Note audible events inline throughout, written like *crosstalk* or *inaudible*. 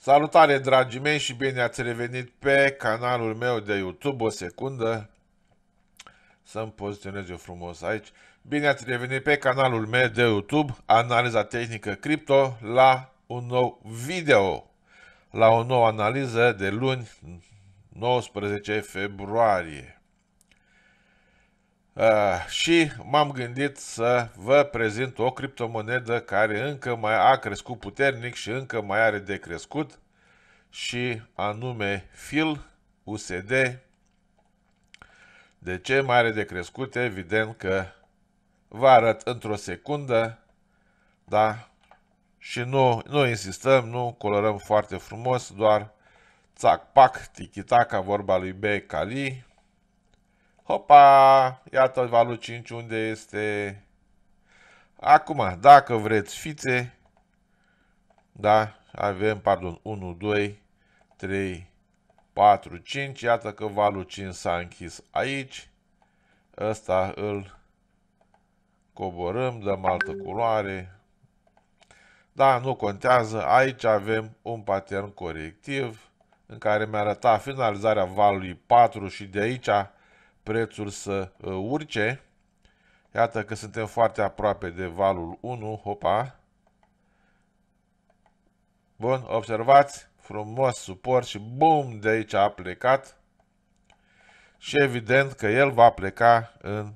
Salutare dragii mei și bine ați revenit pe canalul meu de YouTube, o secundă să-mi poziționez eu frumos aici. Bine ați revenit pe canalul meu de YouTube, analiza tehnică cripto la un nou video, la o nouă analiză de luni 19 februarie. Ah, și m-am gândit să vă prezint o criptomonedă care încă mai a crescut puternic și încă mai are de crescut și anume FIL USD. De ce mai are de crescut? Evident că vă arăt într-o secundă, da? Și nu, nu insistăm, nu colorăm foarte frumos, doar țac-pac, tichitaca, vorba lui B. Cali, Hopa! Iată valul 5 unde este. Acum, dacă vreți fițe, da, avem, pardon, 1, 2, 3, 4, 5. Iată că valul 5 s-a închis aici. Ăsta îl coborâm, dăm altă culoare. Da, nu contează. Aici avem un pattern corectiv în care mi a arătat finalizarea valului 4 și de aici prețul să uh, urce. Iată că suntem foarte aproape de valul 1, hopa. Bun, observați, frumos suport și bum, de aici a plecat. Și evident că el va pleca în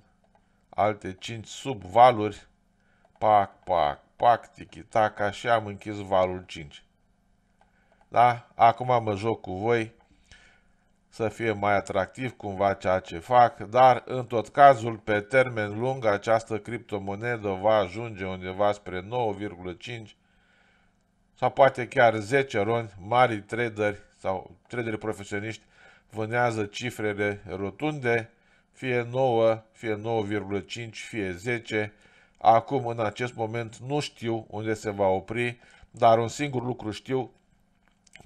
alte 5 subvaluri. Pac, pac, pac, tiki-taka și am închis valul 5. Da? Acum mă joc cu voi să fie mai atractiv cumva ceea ce fac, dar în tot cazul, pe termen lung, această criptomonedă va ajunge undeva spre 9,5 sau poate chiar 10 roni, mari traderi sau traderi profesioniști vânează cifrele rotunde, fie 9, fie 9,5, fie 10. Acum, în acest moment, nu știu unde se va opri, dar un singur lucru știu,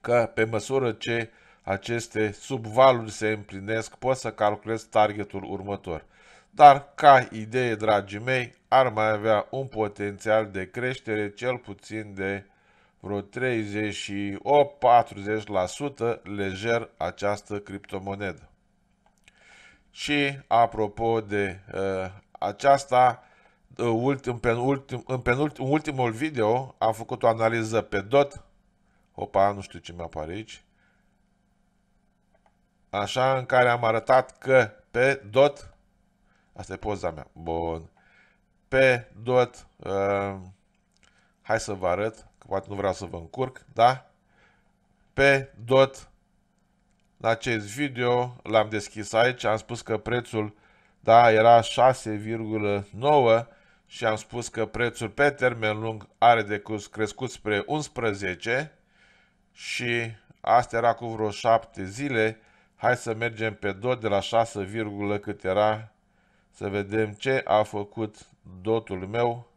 că pe măsură ce aceste subvaluri se împlinesc, pot să calculez targetul următor. Dar, ca idee, dragii mei, ar mai avea un potențial de creștere cel puțin de vreo 38-40% lejer această criptomonedă. Și apropo de uh, aceasta, uh, ultim, în, ultim, în, penultim, în ultimul video am făcut o analiză pe DOT. Opa, nu știu ce mi-apare aici așa în care am arătat că pe dot, asta e poza mea, bun, pe dot, uh, hai să vă arăt, că poate nu vreau să vă încurc, da? Pe dot, în acest video, l-am deschis aici, am spus că prețul, da, era 6,9 și am spus că prețul pe termen lung are de crescut spre 11 și asta era cu vreo 7 zile, Hai să mergem pe dot de la 6, cât era, să vedem ce a făcut dotul meu.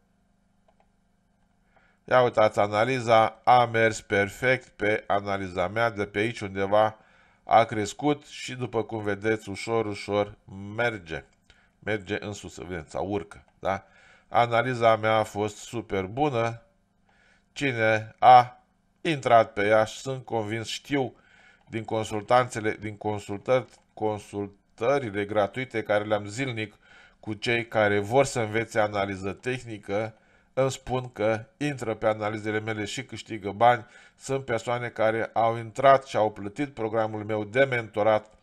Ia uitați, analiza a mers perfect pe analiza mea, de pe aici undeva a crescut și după cum vedeți, ușor, ușor merge. Merge în sus, să vedeți, sau urcă, da? Analiza mea a fost super bună. Cine a intrat pe ea, sunt convins, știu din, consultanțele, din consultări, consultările gratuite care le-am zilnic cu cei care vor să învețe analiză tehnică, îmi spun că intră pe analizele mele și câștigă bani. Sunt persoane care au intrat și au plătit programul meu de mentorat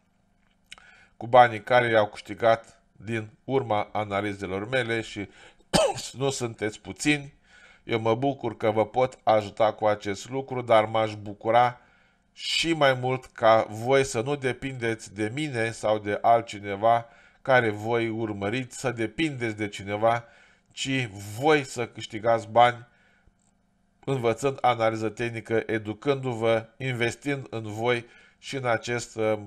cu banii care i-au câștigat din urma analizelor mele și *clears throat* nu sunteți puțini. Eu mă bucur că vă pot ajuta cu acest lucru, dar m-aș bucura și mai mult ca voi să nu depindeți de mine sau de altcineva care voi urmăriți, să depindeți de cineva, ci voi să câștigați bani învățând analiză tehnică, educându-vă, investind în voi și în acest, uh,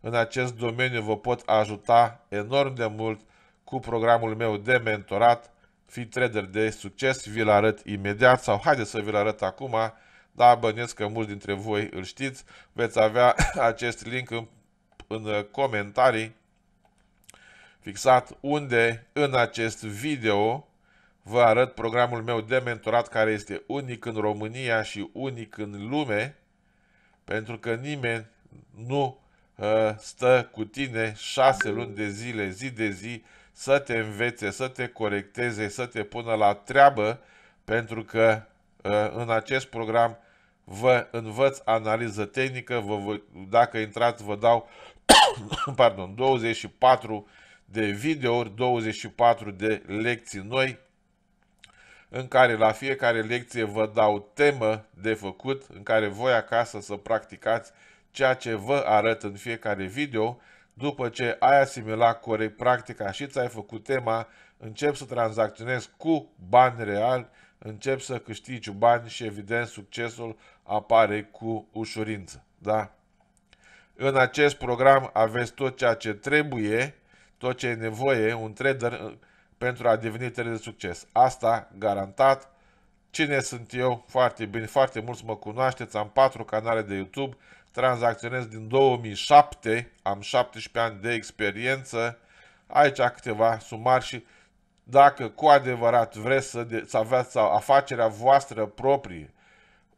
în acest domeniu vă pot ajuta enorm de mult cu programul meu de mentorat, fi trader de succes, vi-l arăt imediat sau haideți să vi-l arăt acum, da, bănesc că mulți dintre voi îl știți, veți avea *coughs* acest link în, în comentarii fixat unde în acest video vă arăt programul meu de mentorat care este unic în România și unic în lume, pentru că nimeni nu ă, stă cu tine șase luni de zile, zi de zi, să te învețe, să te corecteze, să te pună la treabă, pentru că ă, în acest program vă învăț analiză tehnică, vă, dacă intrați vă dau *coughs* pardon, 24 de videouri, 24 de lecții noi, în care la fiecare lecție vă dau temă de făcut, în care voi acasă să practicați ceea ce vă arăt în fiecare video, după ce ai asimilat corect practica și ți-ai făcut tema, încep să tranzacționezi cu bani reali Încep să câștigi bani și evident succesul apare cu ușurință. Da? În acest program aveți tot ceea ce trebuie, tot ce e nevoie, un trader uh, pentru a deveni trader de succes. Asta garantat. Cine sunt eu? Foarte bine, foarte mulți mă cunoașteți, am patru canale de YouTube, tranzacționez din 2007, am 17 ani de experiență, aici câteva sumari și dacă cu adevărat vreți să, de, să aveți afacerea voastră proprie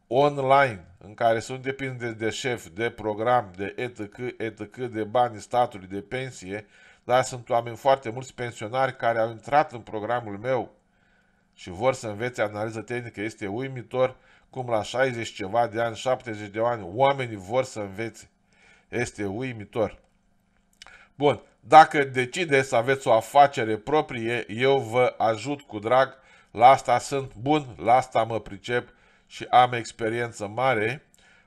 online, în care sunt depinde de șef, de program, de etc., etc., de bani statului, de pensie, dar sunt oameni foarte mulți pensionari care au intrat în programul meu și vor să învețe analiză tehnică. Este uimitor cum la 60 ceva de ani, 70 de ani, oamenii vor să învețe. Este uimitor. Bun, dacă decideți să aveți o afacere proprie, eu vă ajut cu drag. La asta sunt bun, la asta mă pricep și am experiență mare.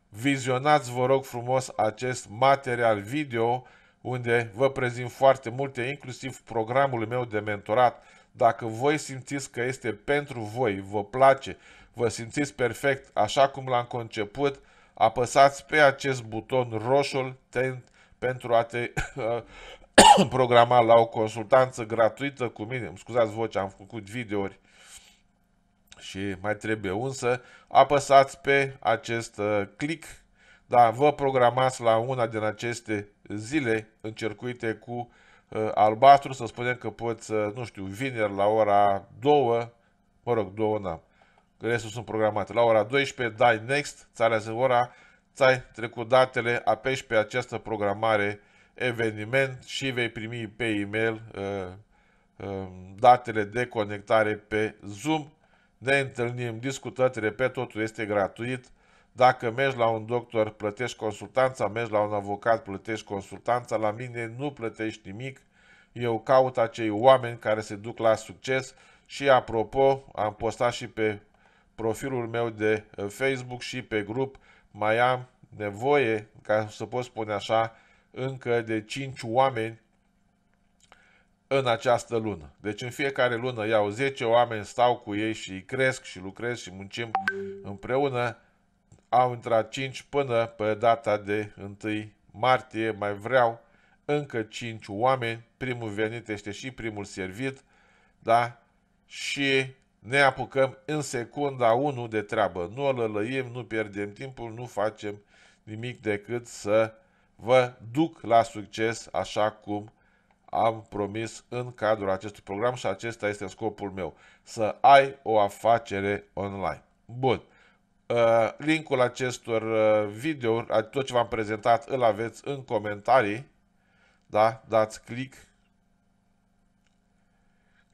Vizionați, vă rog frumos, acest material video unde vă prezint foarte multe, inclusiv programul meu de mentorat. Dacă voi simțiți că este pentru voi, vă place, vă simțiți perfect așa cum l-am conceput, apăsați pe acest buton roșu pentru a, te, *laughs* uh, *coughs* programat la o consultanță gratuită cu mine, îmi scuzați vocea, am făcut videouri și mai trebuie însă, apăsați pe acest uh, click, da, vă programați la una din aceste zile încercuite cu uh, albastru, să spunem că poți, uh, nu știu, vineri la ora 2, mă rog, 2 n-am, restul sunt programate, la ora 12 dai next, ți alează ora, ți-ai trecut datele, apeși pe această programare eveniment și vei primi pe e-mail uh, um, datele de conectare pe Zoom. Ne întâlnim, discutăm, repet, totul este gratuit. Dacă mergi la un doctor, plătești consultanța, mergi la un avocat, plătești consultanța, la mine nu plătești nimic. Eu caut acei oameni care se duc la succes și apropo, am postat și pe profilul meu de uh, Facebook și pe grup, mai am nevoie, ca să pot spune așa, încă de 5 oameni în această lună. Deci în fiecare lună iau 10 oameni, stau cu ei și îi cresc și lucrez și muncim împreună. Au intrat 5 până pe data de 1 martie, mai vreau încă 5 oameni, primul venit este și primul servit, da? Și ne apucăm în secunda 1 de treabă. Nu o lălăim, nu pierdem timpul, nu facem nimic decât să vă duc la succes așa cum am promis în cadrul acestui program și acesta este scopul meu, să ai o afacere online. Bun, uh, linkul acestor uh, video, tot ce v-am prezentat, îl aveți în comentarii, da? Dați click,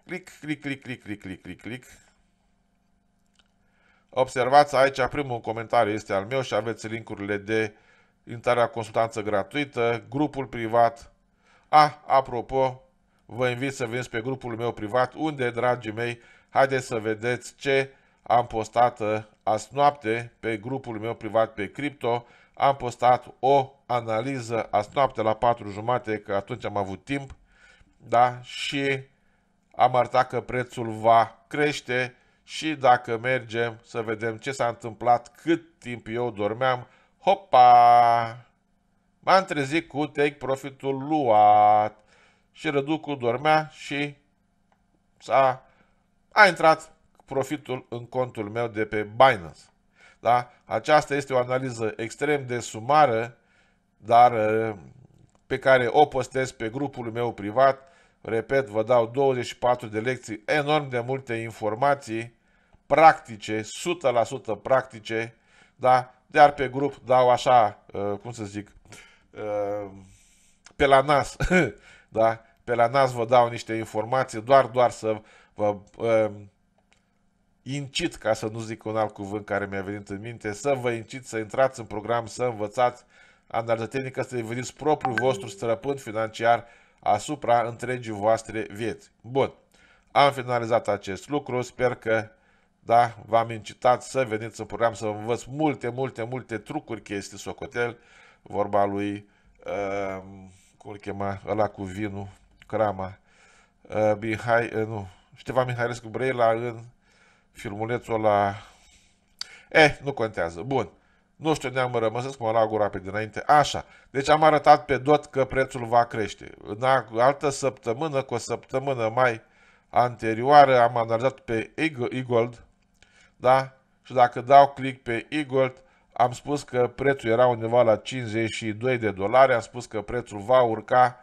click, click, click, click, click, click, click, click. Observați aici, primul comentariu este al meu și aveți linkurile de uh, intrarea la consultanță gratuită, grupul privat. Ah, apropo, vă invit să veniți pe grupul meu privat, unde, dragii mei, haideți să vedeți ce am postat uh, azi noapte pe grupul meu privat pe cripto. Am postat o analiză azi noapte la 4 jumate, că atunci am avut timp, da? Și am arătat că prețul va crește și dacă mergem să vedem ce s-a întâmplat, cât timp eu dormeam, Hopa! M-am trezit cu take profitul luat și Răducu dormea și s-a a intrat profitul în contul meu de pe Binance. Da? Aceasta este o analiză extrem de sumară, dar uh, pe care o postez pe grupul meu privat. Repet, vă dau 24 de lecții, enorm de multe informații practice, 100% practice, da? dar pe grup dau așa, uh, cum să zic, uh, pe la nas, *laughs* da? Pe la nas vă dau niște informații, doar, doar să vă uh, incit, ca să nu zic un alt cuvânt care mi-a venit în minte, să vă incit să intrați în program, să învățați analiză tehnică, să deveniți propriul vostru străpând financiar asupra întregii voastre vieți. Bun, am finalizat acest lucru, sper că da? V-am incitat să veniți în program să vă învăț multe, multe, multe trucuri, chestii, socotel, vorba lui, uh, cum îl chema, ăla cu vinul, crama, uh, Mihai, uh, nu, Ștefan Mihailescu Breila în filmulețul la Eh, nu contează. Bun. Nu știu ne am rămas, mă la rapid pe dinainte. Așa. Deci am arătat pe dot că prețul va crește. În altă săptămână, cu o săptămână mai anterioară, am analizat pe Eagle, da? Și dacă dau click pe Eagle, am spus că prețul era undeva la 52 de dolari, am spus că prețul va urca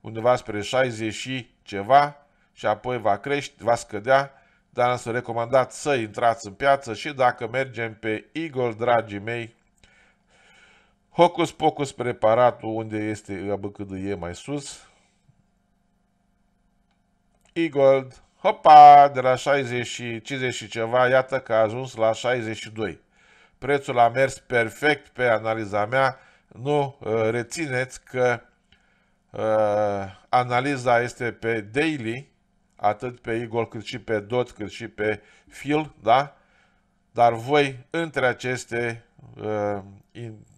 undeva spre 60 și ceva și apoi va crește, va scădea, dar am să recomandat să intrați în piață și dacă mergem pe Eagle, dragii mei, Hocus Pocus preparatul unde este ABCD e mai sus, Eagle, Hopa, de la 60, 50 și ceva, iată că a ajuns la 62. Prețul a mers perfect pe analiza mea. Nu uh, rețineți că uh, analiza este pe daily, atât pe Eagle cât și pe Dot, cât și pe Phil, da? Dar voi, între aceste uh,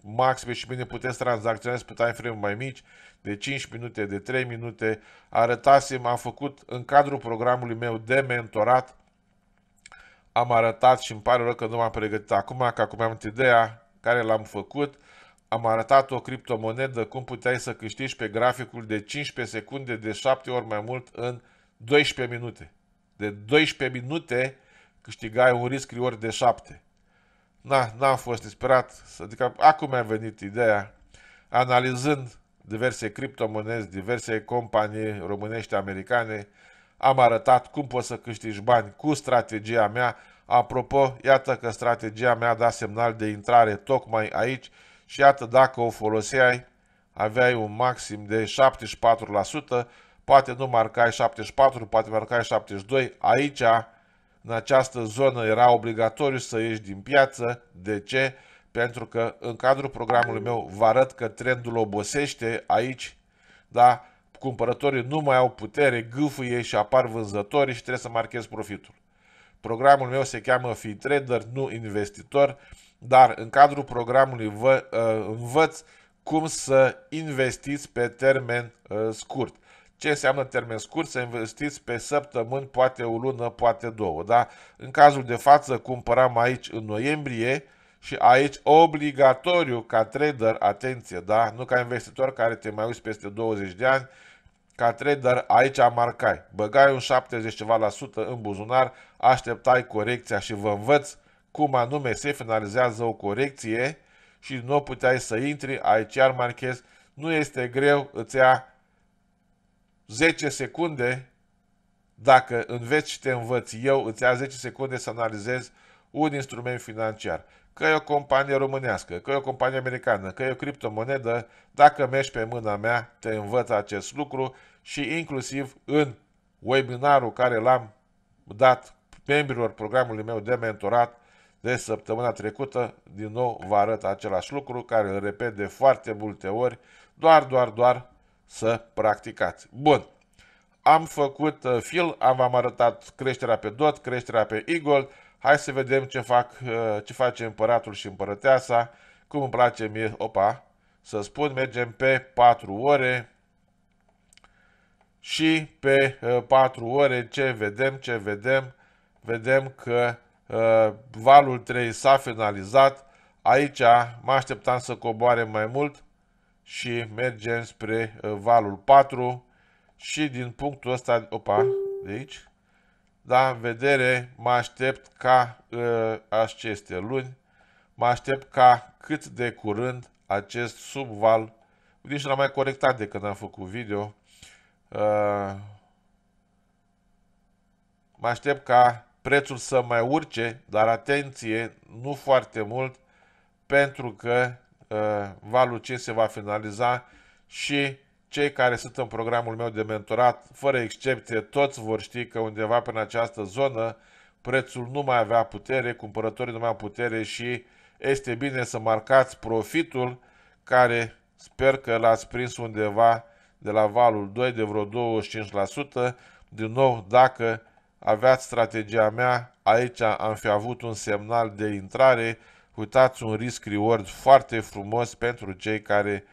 max și bine puteți tranzacționați pe time frame mai mici, de 5 minute, de 3 minute. Arătasem, am făcut în cadrul programului meu de mentorat, am arătat și îmi pare rău că nu m-am pregătit acum, că acum am ideea care l-am făcut. Am arătat o criptomonedă, cum puteai să câștigi pe graficul de 15 secunde de 7 ori mai mult în 12 minute. De 12 minute câștigai un risc ori de 7. Da, n-a, n-am fost disperat, adică acum mi-a venit ideea, analizând diverse criptomonezi, diverse companii românești, americane, am arătat cum poți să câștigi bani cu strategia mea. Apropo, iată că strategia mea da semnal de intrare tocmai aici și iată dacă o foloseai, aveai un maxim de 74%, poate nu marcai 74, poate marcai 72, aici în această zonă era obligatoriu să ieși din piață. De ce? Pentru că în cadrul programului meu vă arăt că trendul obosește aici, da? Cumpărătorii nu mai au putere, gâfâie și apar vânzătorii și trebuie să marchez profitul. Programul meu se cheamă Fi Trader, nu investitor, dar în cadrul programului vă uh, învăț cum să investiți pe termen uh, scurt ce înseamnă termen scurt, să investiți pe săptămâni, poate o lună, poate două. Da? În cazul de față, cumpăram aici în noiembrie și aici obligatoriu ca trader, atenție, da? nu ca investitor care te mai uiți peste 20 de ani, ca trader aici marcai, băgai un 70 ceva la sută în buzunar, așteptai corecția și vă învăț cum anume se finalizează o corecție și nu puteai să intri, aici iar marchezi, nu este greu, îți ia 10 secunde, dacă înveți și te învăț eu, îți ia 10 secunde să analizezi un instrument financiar. Că e o companie românească, că e o companie americană, că e o criptomonedă, dacă mergi pe mâna mea, te învăț acest lucru și inclusiv în webinarul care l-am dat membrilor programului meu de mentorat de săptămâna trecută, din nou vă arăt același lucru care îl repet de foarte multe ori, doar, doar, doar să practicați. Bun, am făcut uh, fil, v-am arătat creșterea pe dot, creșterea pe eagle, hai să vedem ce, fac, uh, ce face împăratul și împărăteasa, cum îmi place mie, opa, să spun, mergem pe 4 ore și pe 4 uh, ore ce vedem, ce vedem, vedem că valul 3 s-a finalizat, aici mă așteptam să coboare mai mult, și mergem spre uh, valul 4 și din punctul ăsta, opa, de aici, da, în vedere, mă aștept ca uh, aceste luni, mă aștept ca cât de curând acest subval, nici l-am mai corectat de când am făcut video, uh, mă aștept ca prețul să mai urce, dar atenție, nu foarte mult, pentru că Uh, valul 5 se va finaliza și cei care sunt în programul meu de mentorat, fără excepție, toți vor ști că undeva prin această zonă prețul nu mai avea putere, cumpărătorii nu mai au putere și este bine să marcați profitul care sper că l-ați prins undeva de la valul 2 de vreo 25%. Din nou, dacă aveați strategia mea, aici am fi avut un semnal de intrare discutați un risk-reward foarte frumos pentru cei care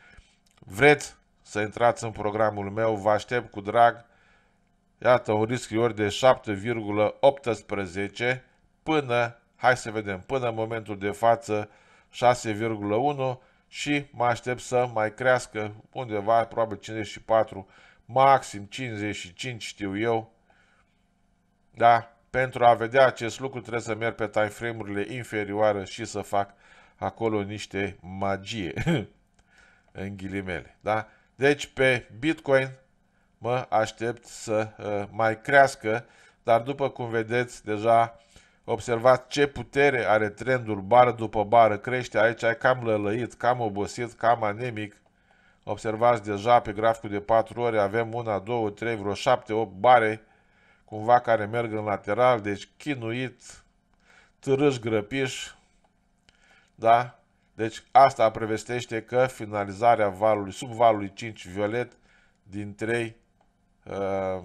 vreți să intrați în programul meu. Vă aștept cu drag. Iată, un risk-reward de 7,18 până, hai să vedem, până în momentul de față 6,1 și mă aștept să mai crească undeva, probabil 54, maxim 55 știu eu. Da, pentru a vedea acest lucru trebuie să merg pe timeframe-urile inferioare și să fac acolo niște magie, *laughs* în ghilimele. Da? Deci pe Bitcoin mă aștept să uh, mai crească, dar după cum vedeți deja observați ce putere are trendul bară după bară, crește aici, ai cam lălăit, cam obosit, cam anemic. Observați deja pe graficul de 4 ore avem 1, 2, 3, vreo 7, 8 bare cumva care merg în lateral, deci chinuit, târâș grăpiș, da? Deci asta prevestește că finalizarea valului, sub valului 5 violet din 3 uh,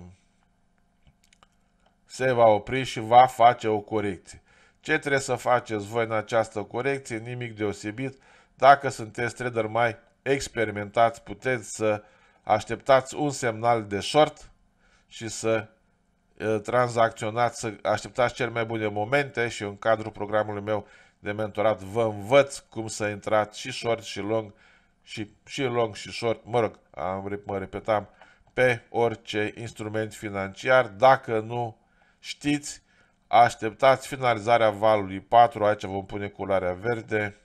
se va opri și va face o corecție. Ce trebuie să faceți voi în această corecție? Nimic deosebit. Dacă sunteți trader mai experimentați, puteți să așteptați un semnal de short și să tranzacționați, să așteptați cele mai bune momente și în cadrul programului meu de mentorat vă învăț cum să intrați și short și long și, și long și short, mă rog, am, mă repetam, pe orice instrument financiar. Dacă nu știți, așteptați finalizarea valului 4, aici vom pune culoarea verde,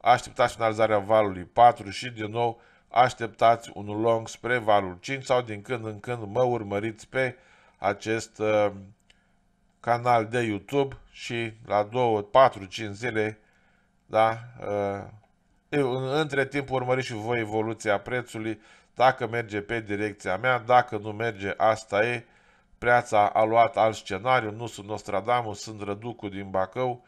așteptați finalizarea valului 4 și din nou așteptați un long spre valul 5 sau din când în când mă urmăriți pe acest uh, canal de YouTube și la 2-4-5 zile, da, uh, între timp urmăriți și voi evoluția prețului, dacă merge pe direcția mea, dacă nu merge, asta e, preața a luat alt scenariu, nu sunt Nostradamus, sunt Răducu din Bacău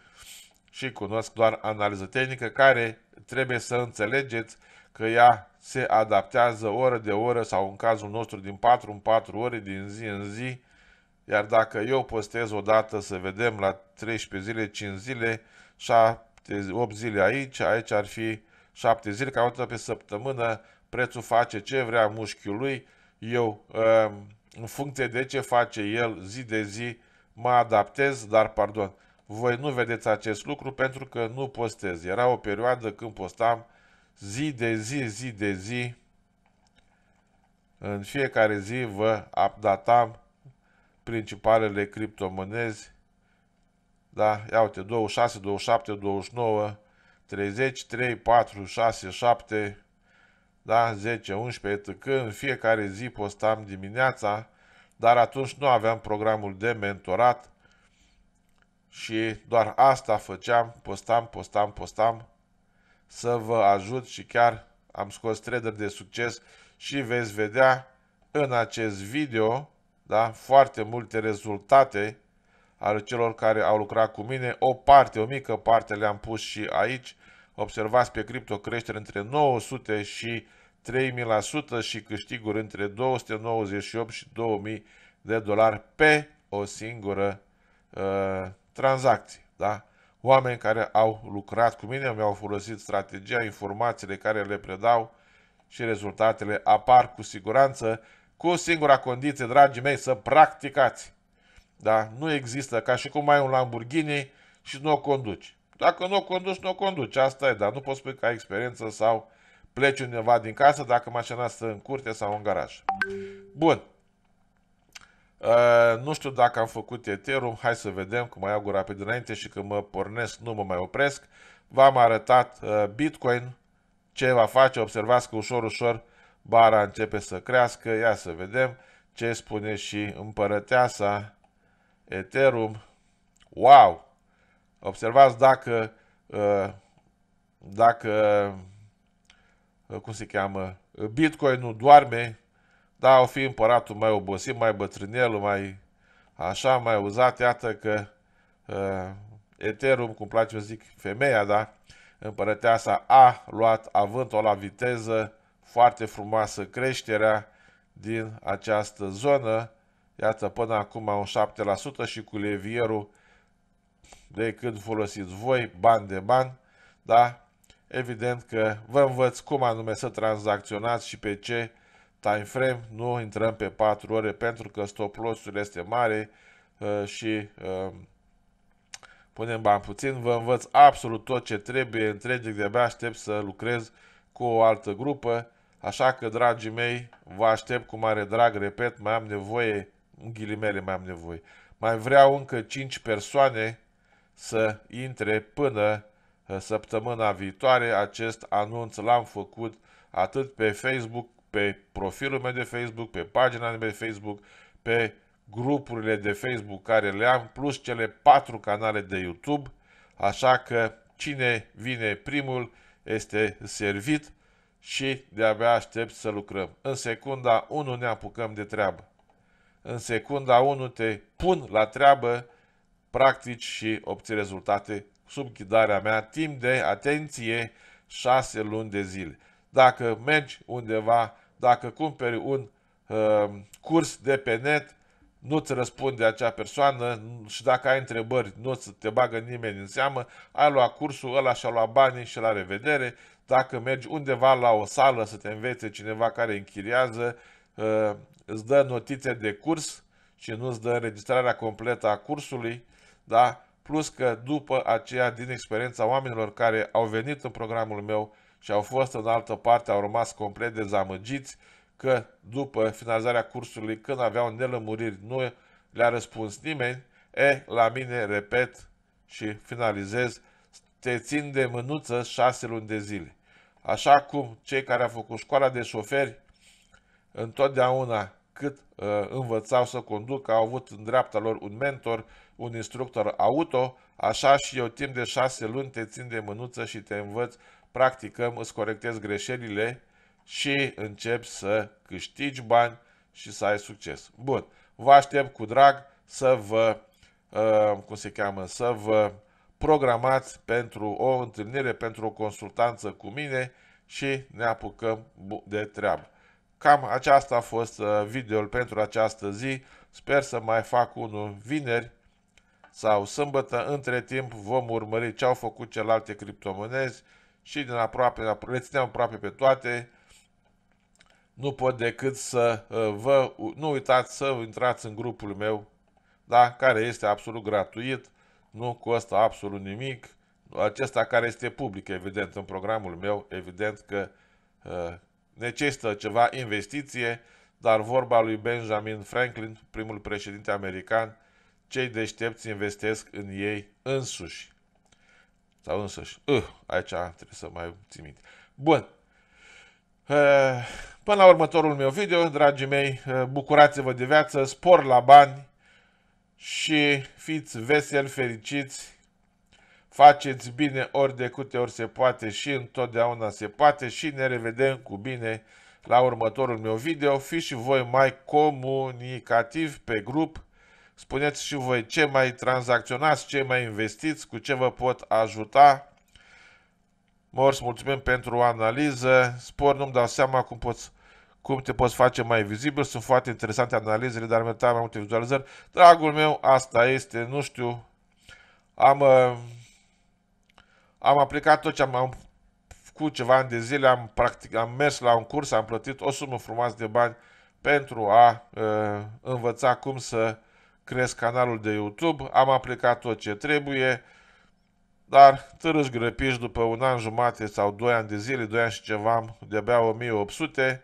și cunosc doar analiză tehnică care trebuie să înțelegeți că ea se adaptează oră de oră sau în cazul nostru din 4 în 4 ore, din zi în zi, iar dacă eu postez o dată să vedem la 13 zile, 5 zile, 7, 8 zile aici, aici ar fi 7 zile, ca o dată pe săptămână, prețul face ce vrea mușchiul lui, eu ehm, în funcție de ce face el zi de zi, mă adaptez, dar pardon, voi nu vedeți acest lucru pentru că nu postez. Era o perioadă când postam zi de zi, zi de zi, în fiecare zi vă updatam principalele criptomonezi, da? Ia uite, 26, 27, 29, 30, 3, 4, 6, 7, da? 10, 11, etc. În fiecare zi postam dimineața, dar atunci nu aveam programul de mentorat și doar asta făceam, postam, postam, postam, postam să vă ajut și chiar am scos trader de succes și veți vedea în acest video da, foarte multe rezultate ale celor care au lucrat cu mine. O parte, o mică parte le-am pus și aici. Observați pe cripto creștere între 900 și 3000% și câștiguri între 298 și 2000 de dolari pe o singură uh, tranzacție. Da? oameni care au lucrat cu mine, mi-au folosit strategia, informațiile care le predau și rezultatele apar cu siguranță, cu singura condiție, dragii mei, să practicați. Da? Nu există ca și cum ai un Lamborghini și nu o conduci. Dacă nu o conduci, nu o conduci, asta e, dar nu poți spune că ai experiență sau pleci undeva din casă dacă mașina stă în curte sau în garaj. Bun, Eh, nu știu dacă am făcut Ethereum, hai să vedem cum mai iau gura pe dinainte și când mă pornesc nu mă mai opresc. V-am arătat uh, Bitcoin, ce va face, observați că ușor, ușor bara începe să crească, ia să vedem ce spune și împărăteasa Ethereum. Wow! Observați dacă, uh, dacă, cum se cheamă, Bitcoin nu doarme, da, o fi împăratul mai obosit, mai bătrânelul, mai așa, mai uzat, iată că uh, ă, Eterum, cum place eu zic, femeia, da, împărăteasa a luat avântul la viteză, foarte frumoasă creșterea din această zonă, iată până acum un 7% și cu levierul de când folosiți voi, bani de bani, da? Evident că vă învăț cum anume să tranzacționați și pe ce time frame, nu intrăm pe 4 ore pentru că stop loss-ul este mare uh, și um, punem bani puțin, vă învăț absolut tot ce trebuie, întreg de abia aștept să lucrez cu o altă grupă, așa că dragii mei, vă aștept cu mare drag, repet, mai am nevoie, în ghilimele mai am nevoie, mai vreau încă 5 persoane să intre până uh, săptămâna viitoare, acest anunț l-am făcut atât pe Facebook pe profilul meu de Facebook, pe pagina mea de Facebook, pe grupurile de Facebook care le am, plus cele patru canale de YouTube, așa că cine vine primul este servit și de-abia aștept să lucrăm. În secunda 1 ne apucăm de treabă. În secunda 1 te pun la treabă, practici și obții rezultate sub ghidarea mea, timp de, atenție, 6 luni de zile. Dacă mergi undeva dacă cumperi un uh, curs de pe net, nu-ți răspunde acea persoană și dacă ai întrebări, nu te bagă nimeni în seamă, ai luat cursul ăla și-a luat banii și la revedere. Dacă mergi undeva la o sală să te învețe cineva care închiriază, uh, îți dă notițe de curs și nu îți dă înregistrarea completă a cursului, da? plus că după aceea, din experiența oamenilor care au venit în programul meu, și au fost în altă parte, au rămas complet dezamăgiți că după finalizarea cursului, când aveau nelămuriri, nu le-a răspuns nimeni, e, la mine, repet și finalizez, te țin de mânuță șase luni de zile. Așa cum cei care au făcut școala de șoferi întotdeauna cât uh, învățau să conducă, au avut în dreapta lor un mentor, un instructor auto, așa și eu timp de șase luni te țin de mânuță și te învăț practicăm, îți corectezi greșelile și începi să câștigi bani și să ai succes. Bun, vă aștept cu drag să vă, uh, cum se cheamă, să vă programați pentru o întâlnire, pentru o consultanță cu mine și ne apucăm de treabă. Cam aceasta a fost uh, videoul pentru această zi. Sper să mai fac unul vineri sau sâmbătă. Între timp vom urmări ce au făcut celelalte criptomonezi, și din aproape, le ținem aproape pe toate. Nu pot decât să uh, vă, nu uitați să intrați în grupul meu, da? care este absolut gratuit, nu costă absolut nimic. Acesta care este public, evident, în programul meu, evident că uh, necesită ceva investiție, dar vorba lui Benjamin Franklin, primul președinte american, cei deștepți investesc în ei însuși. Sau însăși. Uh, aici trebuie să mai țin minte. Bun. Eh, până la următorul meu video, dragii mei, eh, bucurați-vă de viață, spor la bani și fiți veseli, fericiți, faceți bine ori de câte ori se poate și întotdeauna se poate și ne revedem cu bine la următorul meu video. Fiți și voi mai comunicativ pe grup Spuneți și voi ce mai tranzacționați, ce mai investiți, cu ce vă pot ajuta. Mors, mulțumim pentru o analiză. Spor, nu-mi dau seama cum, poți, cum te poți face mai vizibil. Sunt foarte interesante analizele, dar mi mai multe vizualizări. Dragul meu, asta este, nu știu. Am, uh, am aplicat tot ce am, am cu ceva ani de zile, am, practic, am mers la un curs, am plătit o sumă frumoasă de bani pentru a uh, învăța cum să uh, cresc canalul de YouTube, am aplicat tot ce trebuie, dar târâși grăpiși după un an jumate sau doi ani de zile, doi ani și ceva, de-abia 1800,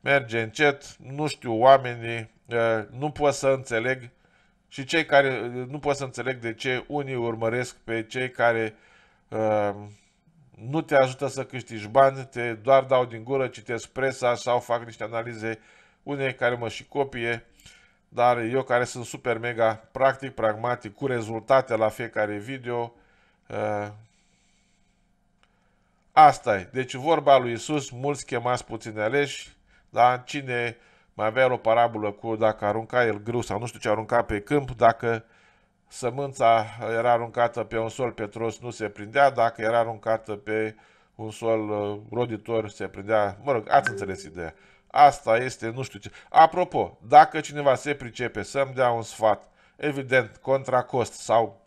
merge încet, nu știu oamenii, nu pot să înțeleg și cei care nu pot să înțeleg de ce unii urmăresc pe cei care nu te ajută să câștigi bani, te doar dau din gură, citesc presa sau fac niște analize, unei care mă și copie, dar eu care sunt super mega practic, pragmatic, cu rezultate la fiecare video, uh, asta e. Deci vorba lui Isus, mulți chemați, puțini aleși, dar cine mai avea o parabolă cu dacă arunca el grâu sau nu știu ce arunca pe câmp, dacă sămânța era aruncată pe un sol petros nu se prindea, dacă era aruncată pe un sol eh, roditor se prindea, mă rog, ați înțeles ideea. Asta este nu știu ce. Apropo, dacă cineva se pricepe să-mi dea un sfat, evident, contra cost sau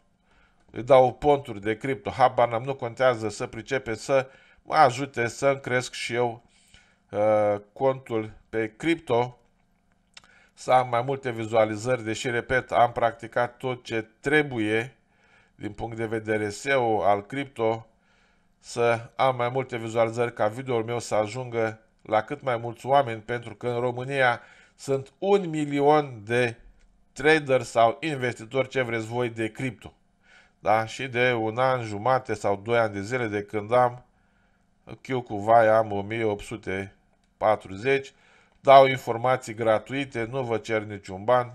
îi dau ponturi de cripto, habar n-am, nu contează să pricepe să mă ajute să-mi cresc și eu uh, contul pe cripto, să am mai multe vizualizări, deși, repet, am practicat tot ce trebuie din punct de vedere SEO al cripto, să am mai multe vizualizări ca videoul meu să ajungă la cât mai mulți oameni, pentru că în România sunt un milion de trader sau investitori, ce vreți voi, de cripto. Da? Și de un an jumate sau doi ani de zile de când am, eu cu vai am 1840, dau informații gratuite, nu vă cer niciun ban.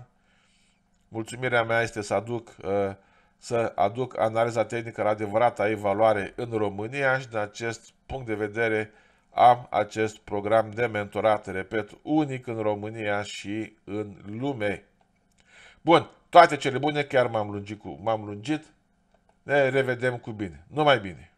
Mulțumirea mea este să aduc, uh, să aduc analiza tehnică la adevărata evaluare în România și din acest punct de vedere am acest program de mentorat, repet, unic în România și în lume. Bun, toate cele bune, chiar m-am lungit, cu, m-am lungit. Ne revedem cu bine. Numai bine!